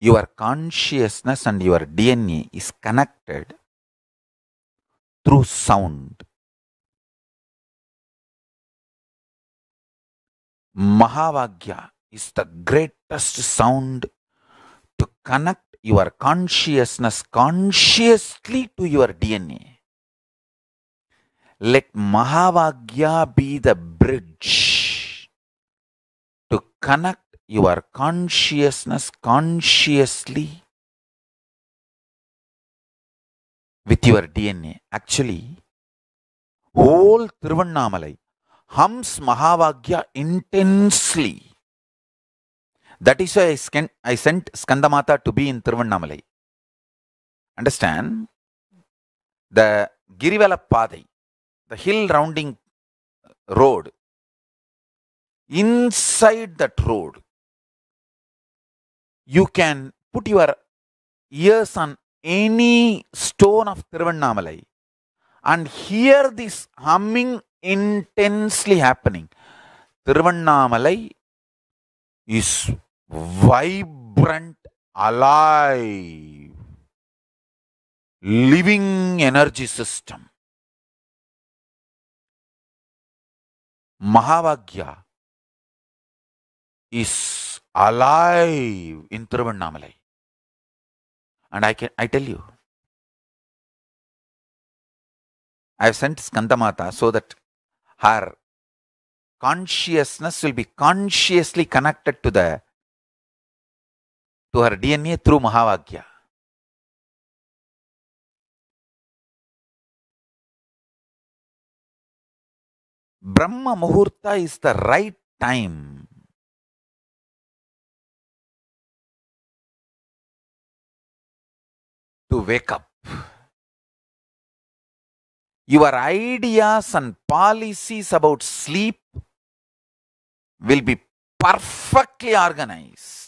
your consciousness and your DNA is connected through sound. Mahavagya is the greatest sound to connect your consciousness consciously to your DNA. Let Mahavagya be the bridge to connect your consciousness consciously with your DNA. Actually, whole Trivannamalai hums Mahavagya intensely. That is why I, scan, I sent Skandamata to be in Trivannamalai. Understand? The Girivala Padai, the hill rounding road, inside that road, you can put your ears on any stone of Tiruvannamalai and hear this humming intensely happening. Tiruvannamalai is vibrant, alive, living energy system. Mahavagya is alive in Tiruvannamalai. And I can I tell you, I have sent Skandamata so that her consciousness will be consciously connected to the to her DNA through Mahavagya. Brahma Muhurta is the right time to wake up. Your ideas and policies about sleep will be perfectly organized.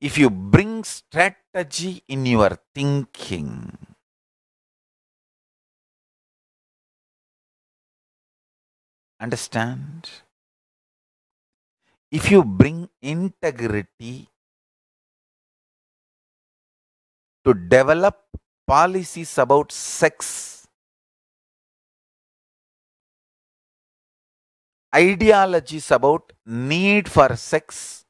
If you bring strategy in your thinking, understand? If you bring integrity to develop policies about sex, ideologies about need for sex,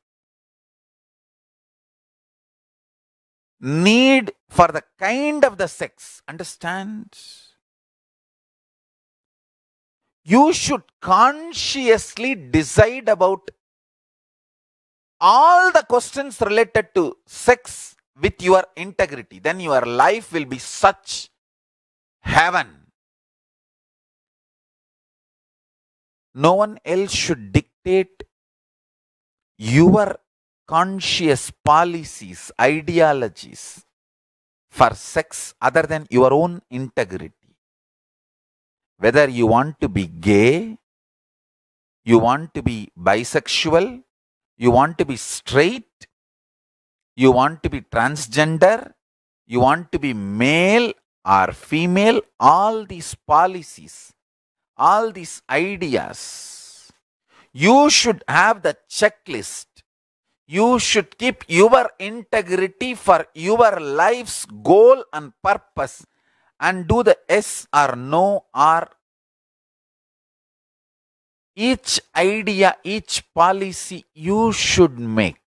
need for the kind of the sex. Understand? You should consciously decide about all the questions related to sex, with your integrity, then your life will be such heaven. No one else should dictate your conscious policies, ideologies for sex other than your own integrity. Whether you want to be gay, you want to be bisexual, you want to be straight, you want to be transgender, you want to be male or female, all these policies, all these ideas, you should have the checklist. You should keep your integrity for your life's goal and purpose and do the yes or no or each idea, each policy you should make.